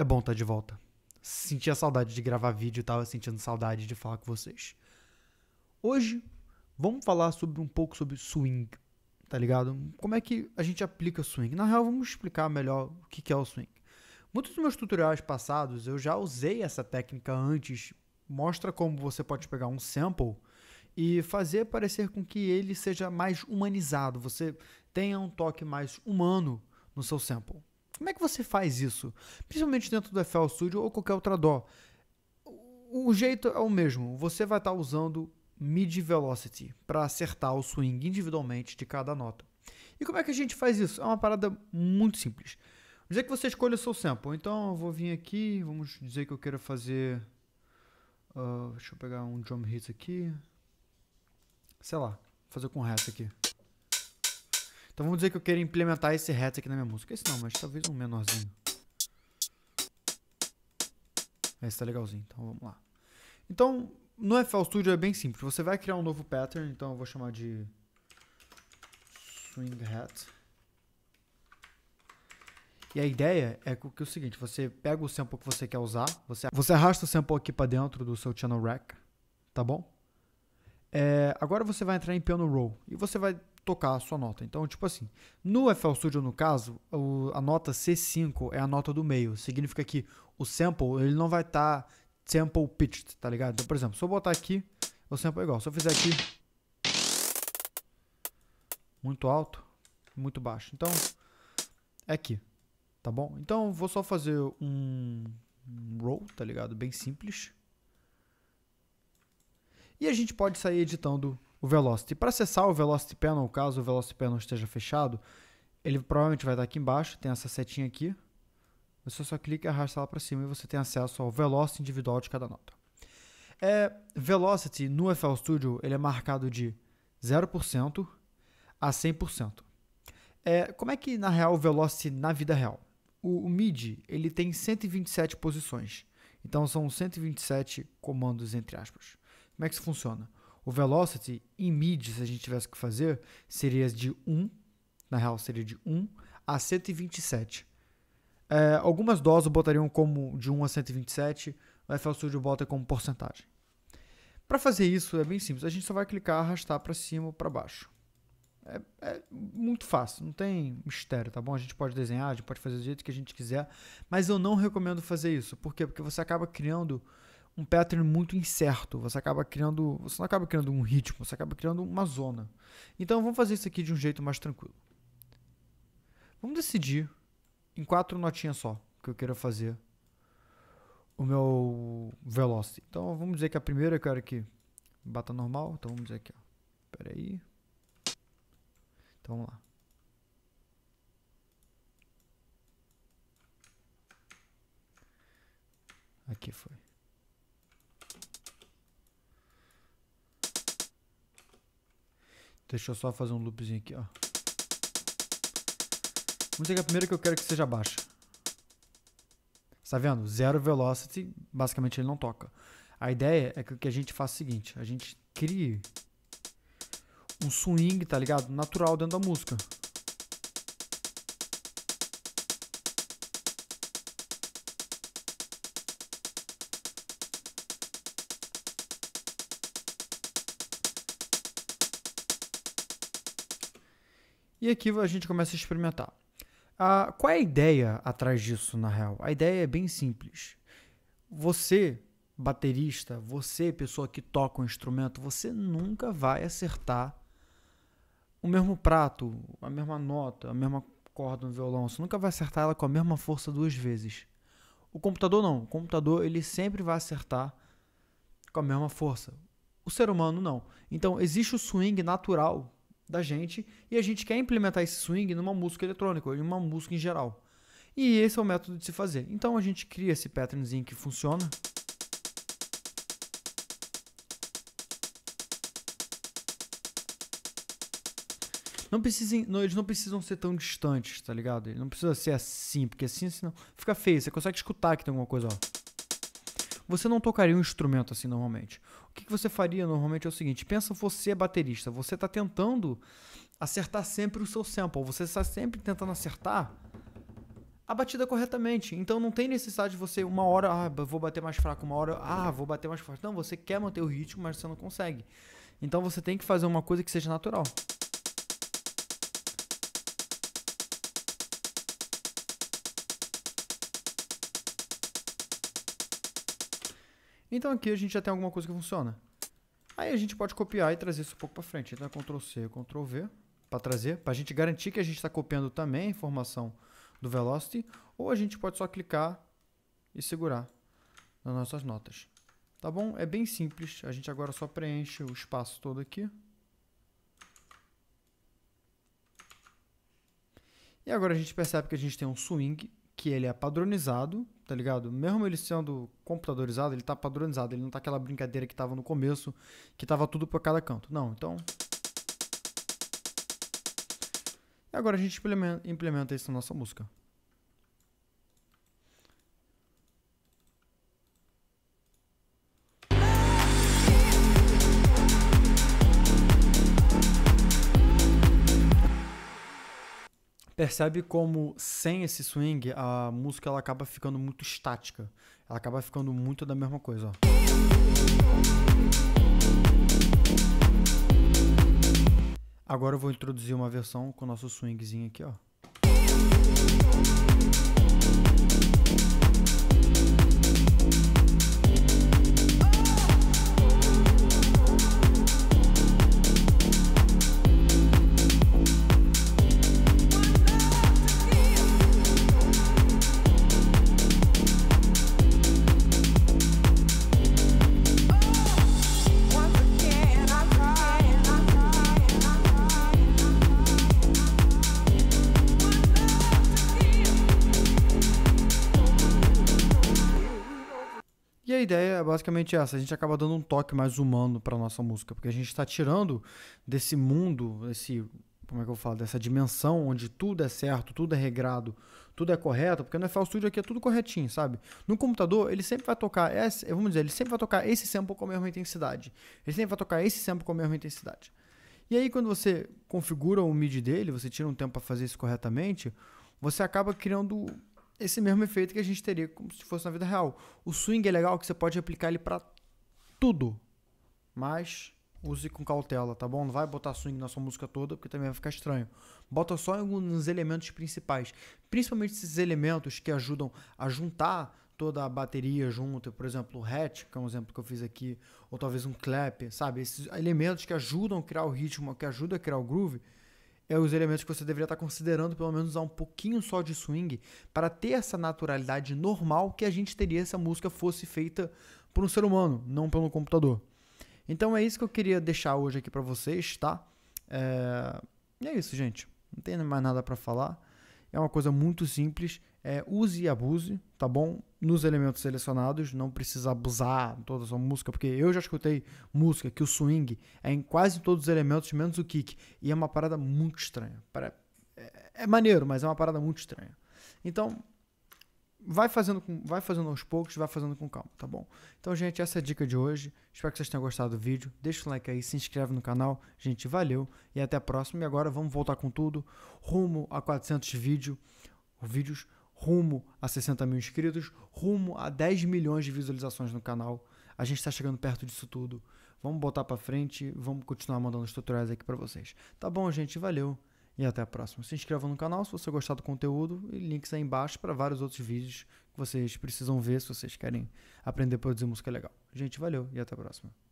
É bom estar tá de volta. Sentia saudade de gravar vídeo e tava sentindo saudade de falar com vocês. Hoje, vamos falar sobre um pouco sobre swing, tá ligado? Como é que a gente aplica swing. Na real, vamos explicar melhor o que é o swing. Muitos dos meus tutoriais passados, eu já usei essa técnica antes. Mostra como você pode pegar um sample e fazer parecer com que ele seja mais humanizado. Você tenha um toque mais humano no seu sample. Como é que você faz isso? Principalmente dentro do FL Studio ou qualquer outra DAW. O jeito é o mesmo. Você vai estar tá usando Midi velocity para acertar o swing individualmente de cada nota. E como é que a gente faz isso? É uma parada muito simples. Vamos dizer que você escolhe o seu sample. Então eu vou vir aqui, vamos dizer que eu quero fazer. Uh, deixa eu pegar um drum hit aqui. Sei lá, fazer com resto aqui. Então vamos dizer que eu quero implementar esse hat aqui na minha música. Esse não, mas talvez um menorzinho. Esse tá legalzinho, então vamos lá. Então, no FL Studio é bem simples. Você vai criar um novo pattern, então eu vou chamar de Swing Hat. E a ideia é que, é o seguinte, você pega o sample que você quer usar, você, você arrasta o sample aqui para dentro do seu channel rack, tá bom? É, agora você vai entrar em piano roll e você vai tocar a sua nota. Então, tipo assim, no FL Studio, no caso, o, a nota C5 é a nota do meio. Significa que o sample, ele não vai estar tá sample pitched, tá ligado? Então, por exemplo, se eu botar aqui, o sample é igual. Se eu fizer aqui, muito alto, muito baixo. Então, é aqui, tá bom? Então, vou só fazer um, um roll, tá ligado? Bem simples. E a gente pode sair editando o velocity. Para acessar o velocity panel, caso o velocity panel esteja fechado, ele provavelmente vai estar aqui embaixo, tem essa setinha aqui. Você só clica e arrasta lá para cima e você tem acesso ao velocity individual de cada nota. É, velocity no FL Studio ele é marcado de 0% a 100%. É, como é que na real o velocity na vida real? O, o MIDI ele tem 127 posições. Então são 127 comandos entre aspas. Como é que isso funciona? O velocity em mid, se a gente tivesse que fazer, seria de 1, na real seria de 1 a 127. É, algumas doses botariam como de 1 a 127, o FL Studio bota como porcentagem. Para fazer isso é bem simples, a gente só vai clicar, arrastar para cima ou para baixo. É, é, muito fácil, não tem mistério, tá bom? A gente pode desenhar, a gente pode fazer do jeito que a gente quiser, mas eu não recomendo fazer isso. Por quê? Porque você acaba criando um pattern muito incerto. Você acaba criando, você não acaba criando um ritmo, você acaba criando uma zona. Então vamos fazer isso aqui de um jeito mais tranquilo. Vamos decidir em quatro notinhas só que eu quero fazer o meu velocity. Então vamos dizer que a primeira eu quero que bata normal, então vamos dizer aqui, ó. Pera aí. Então vamos lá. Aqui foi. Deixa eu só fazer um loopzinho aqui, ó. Música primeira que eu quero que seja baixa. Tá vendo? Zero velocity, basicamente ele não toca. A ideia é que a gente faça é o seguinte, a gente crie um swing, tá ligado? Natural dentro da música. E aqui a gente começa a experimentar. Ah, qual é a ideia atrás disso, na real? A ideia é bem simples. Você, baterista, você, pessoa que toca um instrumento, você nunca vai acertar o mesmo prato, a mesma nota, a mesma corda no violão. Você nunca vai acertar ela com a mesma força duas vezes. O computador não. O computador ele sempre vai acertar com a mesma força. O ser humano não. Então existe o swing natural da gente e a gente quer implementar esse swing numa música eletrônica, em uma música em geral. E esse é o método de se fazer. Então a gente cria esse patternzinho que funciona. Não precisem, não, eles não precisam ser tão distantes, tá ligado? Não precisa ser assim, porque assim, senão fica feio. Você consegue escutar que tem alguma coisa, ó. Você não tocaria um instrumento assim normalmente. O que, que você faria normalmente é o seguinte: pensa você é baterista, você está tentando acertar sempre o seu sample, você está sempre tentando acertar a batida corretamente. Então não tem necessidade de você uma hora, ah, vou bater mais fraco, uma hora, ah, vou bater mais forte. Não, você quer manter o ritmo, mas você não consegue. Então você tem que fazer uma coisa que seja natural. Então aqui a gente já tem alguma coisa que funciona. Aí a gente pode copiar e trazer isso um pouco para frente. Então é Ctrl C, Ctrl V para trazer, para a gente garantir que a gente está copiando também a informação do Velocity, ou a gente pode só clicar e segurar nas nossas notas. Tá bom? É bem simples. A gente agora só preenche o espaço todo aqui. E agora a gente percebe que a gente tem um swing que ele é padronizado, tá ligado? Mesmo ele sendo computadorizado, ele tá padronizado, ele não tá aquela brincadeira que tava no começo, que tava tudo para cada canto. Não, então. E agora a gente implementa isso na nossa música. Percebe como sem esse swing a música ela acaba ficando muito estática. Ela acaba ficando muito da mesma coisa. Ó. Agora eu vou introduzir uma versão com o nosso swingzinho aqui, ó. ideia é basicamente essa. A gente acaba dando um toque mais humano para nossa música, porque a gente está tirando desse mundo, desse como é que eu falo, dessa dimensão onde tudo é certo, tudo é regrado, tudo é correto, porque no FL Studio aqui é tudo corretinho, sabe? No computador, ele sempre vai tocar, esse, vamos dizer, ele sempre vai tocar esse sample com a mesma intensidade. Ele sempre vai tocar esse sample com a mesma intensidade. E aí, quando você configura o MIDI dele, você tira um tempo para fazer isso corretamente, você acaba criando esse mesmo efeito que a gente teria como se fosse na vida real. O swing é legal que você pode aplicar ele para tudo, mas use com cautela, tá bom? Não vai botar swing na sua música toda, porque também vai ficar estranho. Bota só alguns elementos principais, principalmente esses elementos que ajudam a juntar toda a bateria junto, por exemplo, o hatch, que é um exemplo que eu fiz aqui, ou talvez um clap, sabe? Esses elementos que ajudam a criar o ritmo, que ajudam a criar o groove é os elementos que você deveria estar tá considerando, pelo menos usar um pouquinho só de swing, para ter essa naturalidade normal que a gente teria se a música fosse feita por um ser humano, não pelo computador. Então é isso que eu queria deixar hoje aqui para vocês, tá? É... E é isso, gente. Não tem mais nada para falar. É uma coisa muito simples. É, use e abuse, tá bom? Nos elementos selecionados, não precisa abusar toda a sua música, porque eu já escutei música que o swing é em quase todos os elementos, menos o kick. E é uma parada muito estranha. É, é maneiro, mas é uma parada muito estranha. Então, vai fazendo, com, vai fazendo aos poucos, vai fazendo com calma, tá bom? Então, gente, essa é a dica de hoje. Espero que vocês tenham gostado do vídeo. Deixa o like aí, se inscreve no canal. Gente, valeu e até a próxima. E agora vamos voltar com tudo, rumo a 400 vídeo, vídeos, rumo a 60 mil inscritos, rumo a 10 milhões de visualizações no canal. A gente está chegando perto disso tudo. Vamos botar para frente, vamos continuar mandando os tutoriais aqui para vocês. Tá bom, gente? Valeu e até a próxima. Se inscreva no canal se você gostar do conteúdo e links aí embaixo para vários outros vídeos que vocês precisam ver se vocês querem aprender a produzir música legal. Gente, valeu e até a próxima.